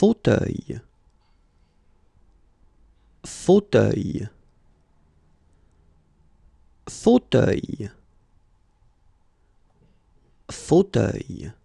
Fauteuil. Fauteuil. Fauteuil. Fauteuil.